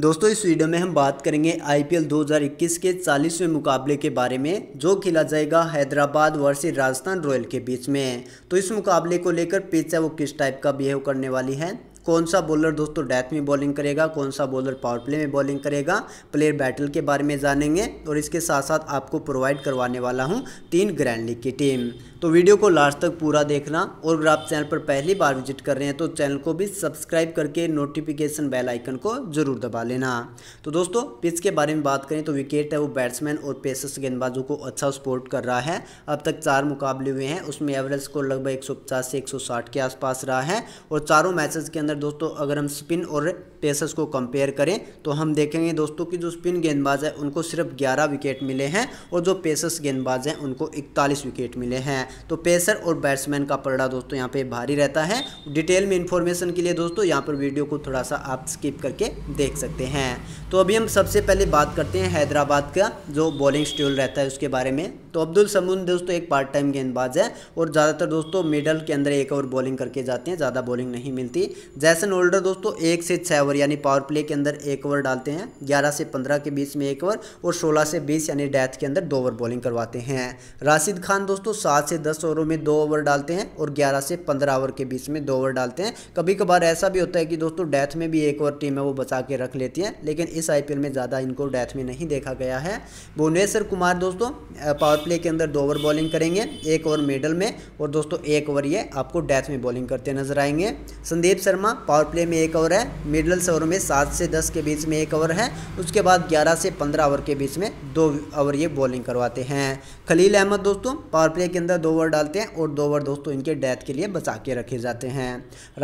दोस्तों इस वीडियो में हम बात करेंगे आईपीएल 2021 के 40वें मुकाबले के बारे में जो खेला जाएगा हैदराबाद वर्सेज राजस्थान रॉयल के बीच में तो इस मुकाबले को लेकर पिच है वो किस टाइप का बिहेव करने वाली है कौन सा बॉलर दोस्तों डेथ में बॉलिंग करेगा कौन सा बॉलर पावर प्ले में बॉलिंग करेगा प्लेयर बैटल के बारे में जानेंगे और इसके साथ साथ आपको प्रोवाइड करवाने वाला हूँ तीन ग्रैंड लीग की टीम तो वीडियो को लास्ट तक पूरा देखना और अगर आप चैनल पर पहली बार विजिट कर रहे हैं तो चैनल को भी सब्सक्राइब करके नोटिफिकेशन बेल आइकन को जरूर दबा लेना तो दोस्तों पिच के बारे में बात करें तो विकेट है वो बैट्समैन और पेसर्स गेंदबाजों को अच्छा सपोर्ट कर रहा है अब तक चार मुकाबले हुए हैं उसमें एवरेज स्कोर लगभग एक से एक के आसपास रहा है और चारों मैचेस के अंदर दोस्तों अगर हम स्पिन और पेसर्स को कंपेयर करें तो हम देखेंगे दोस्तों कि जो स्पिन गेंदबाज है उनको सिर्फ 11 विकेट मिले हैं और जो पेसर्स गेंदबाज हैं उनको 41 विकेट मिले हैं तो पेसर और बैट्समैन का पलड़ा दोस्तों यहाँ पे भारी रहता है डिटेल में इंफॉर्मेशन के लिए दोस्तों यहाँ पर वीडियो को थोड़ा सा आप स्किप करके देख सकते हैं तो अभी हम सबसे पहले बात करते हैं हैदराबाद का जो बॉलिंग स्ट्यूल रहता है उसके बारे में तो अब्दुल समून दोस्तों एक पार्ट टाइम गेंदबाज है और ज़्यादातर दोस्तों मिडल के अंदर एक ओवर बॉलिंग करके जाते हैं ज़्यादा बॉलिंग नहीं मिलती जैसन होल्डर दोस्तों एक से छः ओवर यानी पावर प्ले के अंदर एक ओवर डालते हैं ग्यारह से पंद्रह के बीच में एक ओवर और सोलह से बीस यानी डेथ के अंदर दो ओवर बॉलिंग करवाते हैं राशिद खान दोस्तों सात से दस ओवरों में दो ओवर डालते हैं और ग्यारह से पंद्रह ओवर के बीच में दो ओवर डालते हैं कभी कभार ऐसा भी होता है कि दोस्तों डेथ में भी एक ओवर टीम है वो बचा के रख लेती है लेकिन इस आई में ज़्यादा इनको डेथ में नहीं देखा गया है भुवनेश्वर कुमार दोस्तों पावर पावर प्ले के अंदर दो ओवर बॉलिंग करेंगे एक ओवर मिडल में और दोस्तों एक ओवर ये आपको डेथ में बॉलिंग करते नजर आएंगे संदीप शर्मा पावर प्ले में एक ओवर है मिडल ओवर में सात से दस के बीच में एक ओवर है उसके बाद ग्यारह से पंद्रह ओवर के बीच में दो ओवर ये बॉलिंग करवाते हैं खलील अहमद दोस्तों पावर प्ले के अंदर दो ओवर डालते हैं और दो ओवर दोस्तों इनके डेथ के लिए बचा के रखे जाते हैं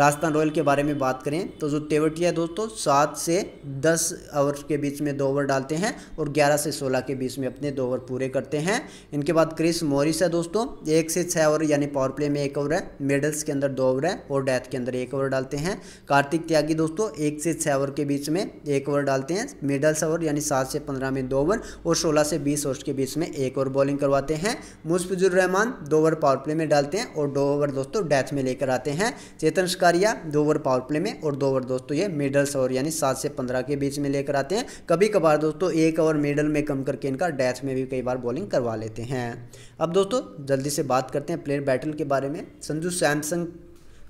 राजस्थान रॉयल के बारे में बात करें तो जो तेवटिया दोस्तों सात से दस ओवर के बीच में दो ओवर डालते हैं और ग्यारह से सोलह के बीच में अपने दो ओवर पूरे करते हैं इनके बाद क्रिस मॉरिस है दोस्तों एक से छः ओवर यानी पावर प्ले में एक ओवर है मेडल्स के अंदर दो ओवर है और डेथ के अंदर एक ओवर डालते हैं कार्तिक त्यागी दोस्तों एक से छः ओवर के बीच में एक ओवर डालते हैं मेडल्स ओवर यानी सात से पंद्रह में दो ओवर और सोलह से बीस ओवर के बीच में एक ओवर बॉलिंग करवाते हैं मुस्फिजुर रहमान दो ओवर पावर प्ले में डालते हैं और दो ओवर दोस्तों डेथ में लेकर आते हैं चेतन शिकारिया दो ओवर पावर प्ले में और दो ओवर दोस्तों ये मेडल्स ओवर यानी सात से पंद्रह के बीच में लेकर आते हैं कभी कभार दोस्तों एक ओवर मेडल में कम करके इनका डेथ में भी कई बार बॉलिंग करवा लेते हैं लेते हैं अब दोस्तों जल्दी से बात करते हैं प्लेन बैटल के बारे में संजू सैमसंग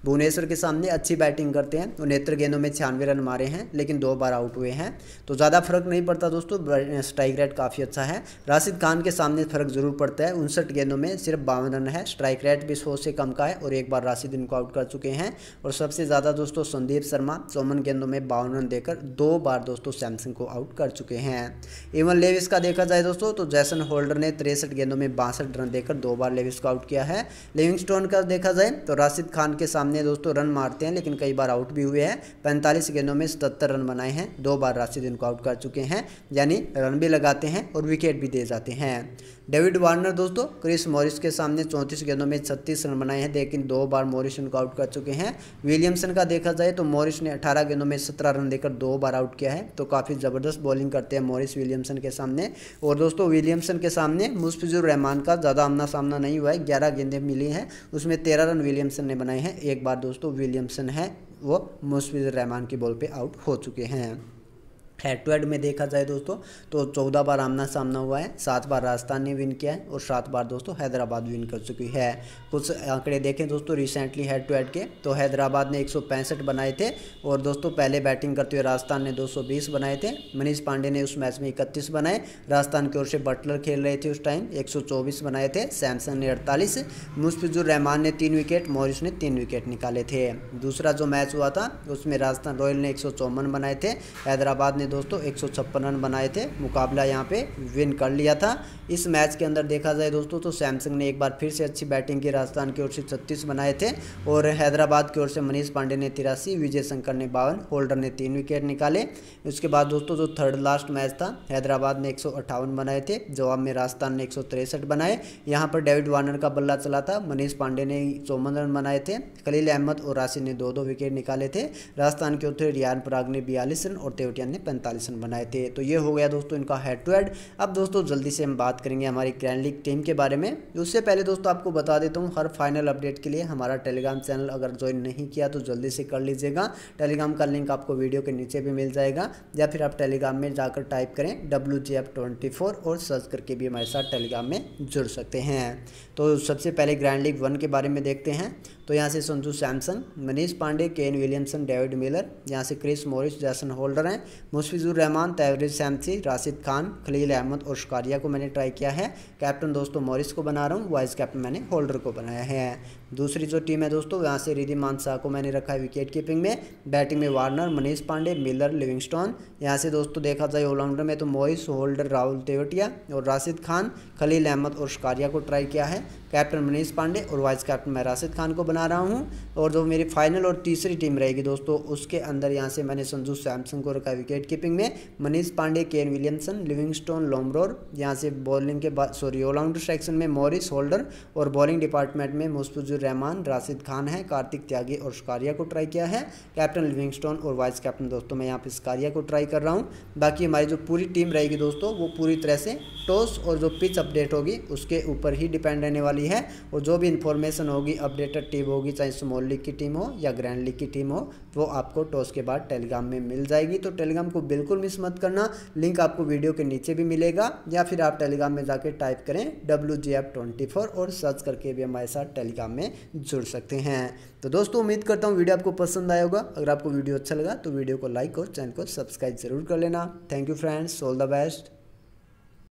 भुवनेश्वर के सामने अच्छी बैटिंग करते हैं उनहत्तर तो गेंदों में छियानवे रन मारे हैं लेकिन दो बार आउट हुए हैं तो ज़्यादा फर्क नहीं पड़ता दोस्तों स्ट्राइक रेट काफ़ी अच्छा है राशिद खान के सामने फ़र्क ज़रूर पड़ता है उनसठ गेंदों में सिर्फ बावन रन है स्ट्राइक रेट भी सौ से कम का है और एक बार राशिद इनको आउट कर चुके हैं और सबसे ज़्यादा दोस्तों संदीप शर्मा चौवन गेंदों में बावन रन देकर दो बार दोस्तों सैमसंग को आउट कर चुके हैं इवन लेविस का देखा जाए दोस्तों तो जैसन होल्डर ने तिरसठ गेंदों में बासठ रन देकर दो बार लेविस को आउट किया है लिविंगस्टोन का देखा जाए तो राशिद खान के सामने सामने दोस्तों रन मारते हैं लेकिन कई बार आउट भी हुए हैं पैंतालीस गेंदों में सतहत्तर रन बनाए हैं दो बार राशिद इनको आउट कर चुके हैं यानी रन भी लगाते हैं और विकेट भी दे जाते हैं डेविड वार्नर दोस्तों क्रिस मॉरिस के सामने चौंतीस गेंदों में छत्तीस रन बनाए हैं लेकिन दो बार मॉरिस इनको आउट कर चुके हैं विलियमसन का देखा जाए तो मॉरिस ने अठारह गेंदों में सत्रह रन देकर दो बार आउट किया है तो काफ़ी ज़बरदस्त बॉलिंग करते हैं मॉरिस विलियमसन के सामने और दोस्तों विलियमसन के सामने मुस्फिजुर रहमान का ज़्यादा आमना सामना नहीं हुआ है ग्यारह गेंदें मिली हैं उसमें तेरह रन विलियमसन ने बनाए हैं एक बार दोस्तों विलियमसन है वो मुस्फिज़ रहमान की बॉल पे आउट हो चुके हैं हेड टू हेड में देखा जाए दोस्तों तो चौदह बार आमना सामना हुआ है सात बार राजस्थान ने विन किया है और सात बार दोस्तों हैदराबाद विन कर चुकी है कुछ आंकड़े देखें दोस्तों रिसेंटली हेड टू हेड के तो हैदराबाद ने एक बनाए थे और दोस्तों पहले बैटिंग करते हुए राजस्थान ने 220 बनाए थे मनीष पांडे ने उस मैच में इकतीस बनाए राजस्थान की ओर से बटलर खेल रहे थे उस टाइम चौबीस बनाए थे सैमसंग ने अड़तालीस मुस्फिजुर रहमान ने तीन विकेट मॉरिस ने तीन विकेट निकाले थे दूसरा जो मैच हुआ था उसमें राजस्थान रॉयल ने एक बनाए थे हैदराबाद ने ने दोस्तों एक रन बनाए थे मुकाबला यहाँ पे विन कर लिया था इस मैच के अंदर देखा जाए दोस्तों तो सैमसंग ने एक बार फिर से अच्छी बैटिंग की राजस्थान की ओर से छत्तीस बनाए थे और हैदराबाद की ओर से मनीष पांडे ने तिरासी विजय शंकर ने बावन होल्डर ने तीन विकेट निकाले उसके बाद दोस्तों जो थर्ड लास्ट मैच था हैदराबाद ने एक बनाए थे जवाब में राजस्थान ने एक बनाए यहाँ पर डेविड वार्नर का बल्ला चला था मनीष पांडे ने चौवन रन बनाए थे खलील अहमद और राशि ने दो दो विकेट निकाले थे राजस्थान के ओर रियान पराग ने बयालीस रन और तेवटिया ने पैंतालीस रन बनाए थे तो ये हो गया दोस्तों इनका हेड टू हेड अब दोस्तों जल्दी से हम बात करेंगे हमारी ग्रैंड लीग टीम के बारे में उससे पहले दोस्तों आपको बता देता हूँ हर फाइनल अपडेट के लिए हमारा टेलीग्राम चैनल अगर ज्वाइन नहीं किया तो जल्दी से कर लीजिएगा टेलीग्राम का लिंक आपको वीडियो के नीचे भी मिल जाएगा या फिर आप टेलीग्राम में जाकर टाइप करें डब्ल्यू और सर्च करके भी हमारे साथ टेलीग्राम में जुड़ सकते हैं तो सबसे पहले ग्रैंड लीग वन के बारे में देखते हैं तो यहाँ से Sanju Samson Manish Pandey Kane Williamson David Miller यहाँ से क्रिस मोरिस जैसन होल्डर हैं मुशफिजुर रहमान तैवरिज सैमसी राशिद खान खलील अहमद और शिकारिया को मैंने ट्राई किया है कैप्टन दोस्तों मोरिस को बना रहा हूँ वाइस कैप्टन मैंने होल्डर को बनाया है दूसरी जो टीम है दोस्तों यहाँ से रिधि मानसाह को मैंने रखा है विकेट कीपिंग में बैटिंग में Warner Manish Pandey Miller Livingstone यहाँ से दोस्तों देखा जाए ऑलराउंडर में तो मोइस होल्डर राहुल तेवटिया और राशिद खान खलील अहमद और शिकारिया को ट्राई किया है कैप्टन मनीष पांडे और वाइस कैप्टन मैं राशिद खान को बना रहा हूँ और जो मेरी फाइनल और तीसरी टीम रहेगी दोस्तों उसके अंदर यहाँ से मैंने संजू सैमसन को रखा है विकेट कीपिंग में Manish Pandey Kane Williamson Livingstone Lomror यहाँ से बॉलिंग के बाद सॉरी ऑलराउंडर सेक्शन में मॉरिस होल्डर और बॉलिंग डिपार्टमेंट में मुस्फुजुर रहमान राशिद खान है कार्तिक त्यागी और शिकारिया को ट्राई किया है कैप्टन लिविंगस्टोन और वाइस कैप्टन दोस्तों मैं यहाँ पे शिकारिया को ट्राई कर रहा हूँ बाकी हमारी जो पूरी टीम रहेगी दोस्तों वो पूरी तरह से टॉस और जो पिच अपडेट होगी उसके ऊपर ही डिपेंड रहने वाली है और जो भी इन्फॉर्मेशन होगी अपडेटेड टीम होगी चाहे स्मॉल लीग की टीम हो या ग्रैंड लीग की टीम हो वो आपको टॉस के बाद टेलीग्राम में मिल जाएगी तो टेलीग्राम को बिल्कुल मिस मत करना लिंक आपको वीडियो के नीचे भी मिलेगा या फिर आप टेलीग्राम में जाकर टाइप करें W G F twenty four और सर्च करके भी हमारे साथ टेलीग्राम में में जुड़ सकते हैं तो दोस्तों उम्मीद करता हूँ वीडियो आपको पसंद आया होगा अगर आपको वीडियो अच्छा लगा तो वीडियो को लाइक और चैनल को सब्सक्राइब जरूर कर लेना thank you friends all the best